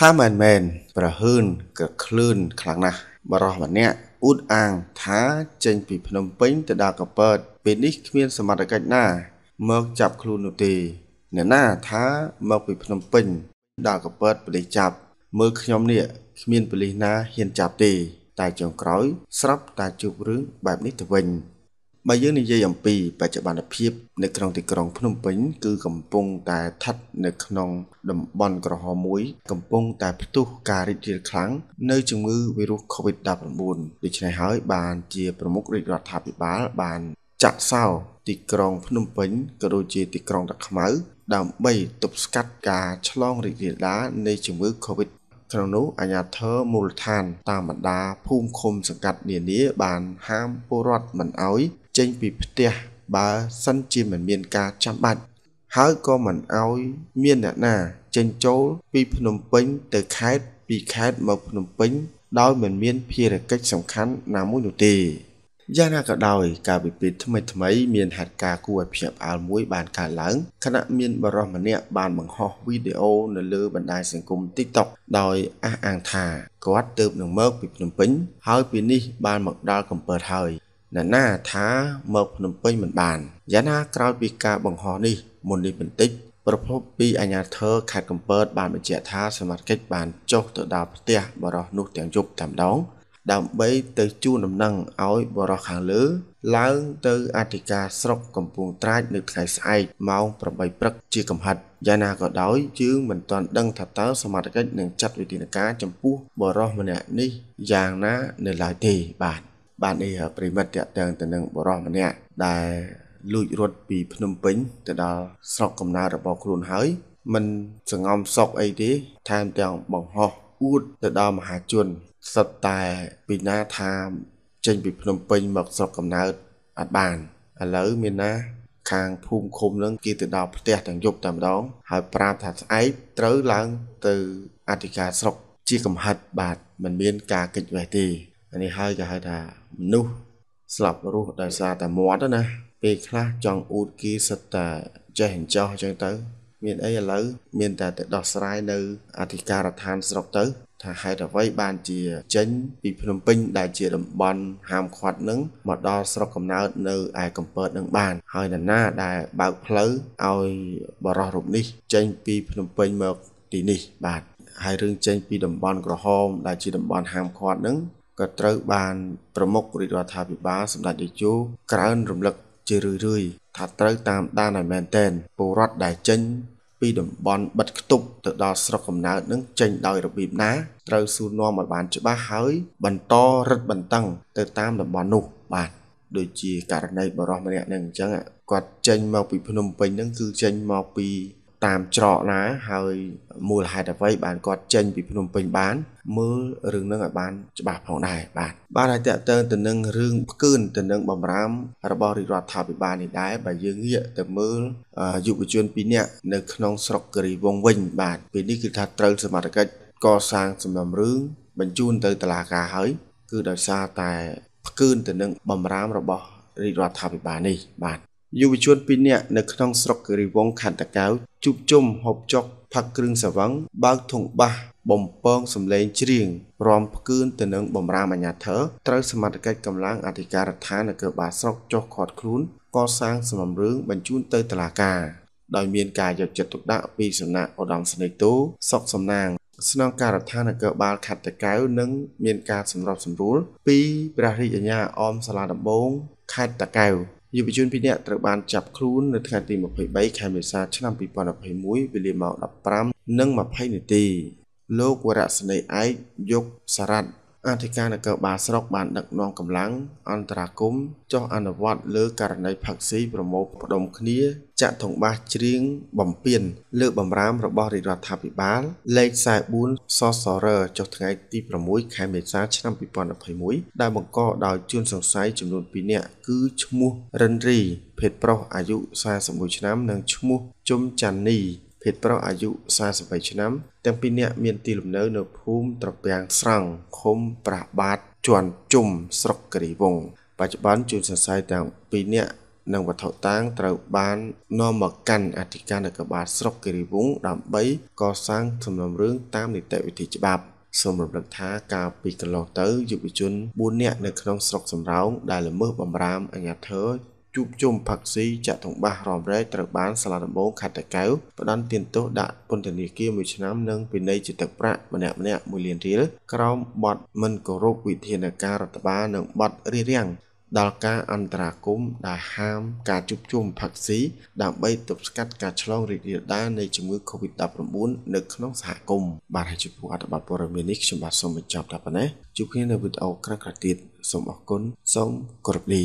ថាមែនមែនប្រហឿនក៏ឃ្លឿនខ្លាំងណាស់បរោះម្នាក់អ៊ូតអាងថាចេញ ពីភ្នំពេញទៅដល់កពតពេលនេះគ្មាន សមត្ថកិច្ចណាមកចាប់ខ្លួននោះទេអ្នកណាថាមកពីភ្នំពេញដល់កពតប៉ូលីសចាប់ មើលខ្ញុំនេះគ្មានប៉ូលីសណាហ៊ានចាប់ទេតែចុងក្រោយ ស្រាប់តែជួបរឿងបែបនេះទៅវិញបើយើងនិយាយអំពីបច្ចុប្បន្នភាពនៅក្នុងទីក្រុងភ្នំពេញគឺកំពុងតែស្ថិតនៅក្នុងតំបន់ក្រហមមួយ កំពុងតែផ្ទុះការរីករាលខ្លាំងនៅជំងឺវីរុស COVID-19 ដូច្នេះហើយបានជាប្រមុខរាជរដ្ឋាភិបាលបានចាក់សោទីក្រុងភ្នំពេញក៏ដូចជាទីក្រុងតាខ្មៅដើម្បីទប់ស្កាត់ការឆ្លងរីករាលដាលនៃជំងឺ COVID ក្នុងនោះអាជ្ញាធរមូលដ្ឋាន តាមបណ្ដាភូមិឃុំសង្កាត់នានា បានហាមពលរដ្ឋមិនឲ្យចេញពីផ្ទះបើសិនជាមិនមានការចាំបាច់ហើយក៏មិនអោយមានអ្នកណាចេញចូលពីភ្នំពេញទៅខេត្តពីខេត្តមកភ្នំពេញដោយមិនមានភារកិច្ចសំខាន់ណាមួយនោះទេយ៉ាងណាក៏ដោយ ការវិភាគថ្មីថ្មីមានហេតុការណ៍គួរឲ្យភ្ញាក់ផ្អើលមួយបានកើតឡើងខណៈមានបរិសម្នាក់បានបង្ហោះវីដេអូនៅលើបណ្ដាញសង្គម TikTok ដោយអះអាងថាគាត់ទៅនឹងមកពីភ្នំពេញហើយពីនេះបានមកដល់កំពតហើយនរណាថាមកភ្នំពេញមិនបានយ៉ាងណាក្រោយពីការបង្ហោះនេះមុននេះបន្តិចប្រភពពីអាជ្ញាធរខេត្តកំពតបានបញ្ជាក់ថាសមាជិកបានចុះទៅដល់ផ្ទះបរិះនោះ ទាំងយប់តាមដងដើម្បី ទៅជូនដំណឹងឲ្យបរិះខាងលើឡើងទៅអធិការស្រុកកំពង់ត្រាចនៅថ្ងៃស្អែកម៉ោង8ព្រឹកជាកំហិតយ៉ាងណាក៏ដោយយើងមិនទាន់ដឹងថាតើសមាជិកនឹងចាត់វិធានការចំពោះបរិះម្នាក់នេះយ៉ាងណានៅឡើយទេបាទបាទនេះប្រិមិត្តតាក់ទងទៅនឹងបរោះម្នាក់ដែលលួចរត់ពីភ្នំពេញ ទៅដល់ស្រុកកំណើតរបស់ខ្លួនហើយមិនសង្ងំសោកអីទេថែមទាំងបង្ហោះអួតទៅដល់មហាជនសិតតែពីណាថាចេញពីភ្នំពេញមកស្រុកកំណើតអត់បានឥឡូវមានណា ខាងភូមិឃុំនឹងគេទៅដល់ផ្ទះទាំងយប់តែម្ដង ហើយប្រាប់ថាស្អែកត្រូវឡើងទៅអធិការស្រុកជាកំហិត បាទមិនមានការកិច្ចវេះទេនេះហើយគេហៅថាមនុស្សស្លាប់រស់ដោយសារតែមាត់ណា ពេលខ្លះចង់អួតគេសិតតែចេះអញ្ចោះអញ្ចឹងទៅ មានអីឥឡូវមានតែទៅដោះស្រាយនៅអធិការដ្ឋានស្រុកទៅថាហេតុអ្វីបានជាចេញ ពីភ្នំពេញដែលជា តំបន់ហាមឃាត់នឹងមកដល់ស្រុកកំណើត នៅឯកំពតនឹងបាន ហើយនរណាដែលបើកផ្លូវឲ្យបរោះរូបនេះ ចេញ ពី ភ្នំពេញមកទីនេះ បាទហើយរឿងចេញពីតំបន់ក្រហម ដែលជាតំបន់ហាមឃាត់នឹងក៏ត្រូវ បានប្រមុខរាជរដ្ឋាភិបាលសម្ដេចតេជោក្រើនរំលឹកជារឿយរឿយថាត្រូវតាមដានឲ្យមែនតែនពលរដ្ឋដែលចេញពីតំបន់បិទខ្ទប់ទៅដល់ស្រុកកំណើតនឹងចេញដោយរបៀបណាត្រូវសួរនាំឲ្យបានច្បាស់ហើយបន្តរឹតបន្តឹងទៅតាមតំបន់នោះបាទដូចជាករណីបរិះម្នាក់នឹងអញ្ចឹងគាត់ចេញមកពីភ្នំពេញនឹងគឺចេញមកពីតាមច្រកណាហើយមូលហេតុអ្វីបានគាត់ចេញពីភ្នំពេញបាន មើលរឿងនឹងឲ្យបានច្បាស់ផងដែរបាទបាទហើយតើតើទៅនឹងរឿងផ្កើនទៅនឹងបំរាម របស់រាជរដ្ឋាភិបាលនេះដែរបើយើងងាកទៅមើលយុវជន2នាក់នៅក្នុងស្រុកគិរីវងវិញ បាទពេលនេះគឺថាត្រូវសមត្ថកិច្ចកសាងសំណុំរឿងបញ្ជូនទៅតុលាការហើយ គឺដោយសារតែផ្កើនទៅនឹងបំរាមរបស់រាជរដ្ឋាភិបាលនេះបាទយុវជនពីរនាក់នៅក្នុងស្រុកគិរីវង្សខណ្ឌតាកែវជួបជុំហូបចុកផឹកគ្រឿងសវឹងបើកធុងបាសបំពងសម្លេងច្រៀងរំផ្កើនទៅនឹងបំរាមអាញាធរត្រូវសមត្ថកិច្ចកម្លាំងអធិការដ្ឋាននគរបាលស្រុកចុះខាត់ខ្លួនកសាងសំណរឿងបញ្ជូនទៅតុលាការដោយមានការយកចិត្តទុកដាក់ពីសំណាក់ឧត្តមស្នេហ៍តូសុកសំណាងស្នងការដ្ឋាននគរបាលខេត្តតាកែវនិងមានការសម្របសម្រួលពីព្រះរាជអាជ្ញាអមសាលាដំបងខេត្តតាកែវយុវជន២នាក់ត្រូវបានចាប់ខ្លួននៅថ្ងៃទី23ខែមេសាឆ្នាំ2021វេលាម៉ោង15:20នាទីលោកវរៈសេនីឯកយកសារ៉ាត់អធិការនគរបាលស្រុកបានដឹកនាំកម្លាំងអន្តរាគមចុះអនុវត្តលើករណីផឹកស៊ីប្រមូលផ្ដុំគ្នាចាក់ធំបាសជ្រៀងបំពេញលើបំរាមរបស់រាជរដ្ឋាភិបាលលេខ44សសរចុះថ្ងៃទី6ខែមេសាឆ្នាំ2021ដែលបង្កដោយជនសង្ស័យចំនួន2នាក់គឺឈ្មោះរិនរី ភេទប្រុសអាយុ41ឆ្នាំនិងឈ្មោះជុំចាន់នីភេទប្រុសអាយុ43ឆ្នាំទាំងពីរនាក់មានទីលំនៅនៅភូមិត្រពាំងស្រង់ឃុំប្រះបាទជាន់ជុំស្រុកកេរីវងបច្ចុប្បន្នជួនសរសៃទាំងពីរនាក់និងវត្ថុតាងត្រូវបាននាំមកកាន់អធិការនគរបាលស្រុកគិរីវង្សដើម្បីកសាងសំណុំរឿងតាមនីតិវិធីច្បាប់សូមរំលឹកថាកាលពីកន្លងទៅយុវជន4នាក់នៅក្នុងស្រុកសំរោងដែលល្មើសបំរាមអាជ្ញាធរជួបជុំផឹកស៊ីចាក់ធំបាសរំរែកត្រូវបានសាលាដំបងខេត្តតាកែវផ្ដន្ទាទោសដាក់ពន្ធនាគារ1ឆ្នាំនិងពិន័យជាទឹកប្រាក់ម្នាក់ម្នាក់1លានរៀលក្រោមបទមិនគោរពវិធានការរដ្ឋបាលនិងបទរារាំងដល់ការអន្តរាគមដែលហាមការជួបជុំផឹកស៊ីដើម្បីទប់ស្កាត់ការឆ្លងរីករាលដាលនៃជំងឺ Covid-19 នៅក្នុងសហគមន៍បាទហើយចំពោះអត្ថបទព័ត៌មាននេះខ្ញុំបាទសូមបញ្ចប់តែប៉ុណ្ណេះជួបគ្នានៅវីដេអូក្រោយៗទៀតសូមអរគុណសូមគោរពលា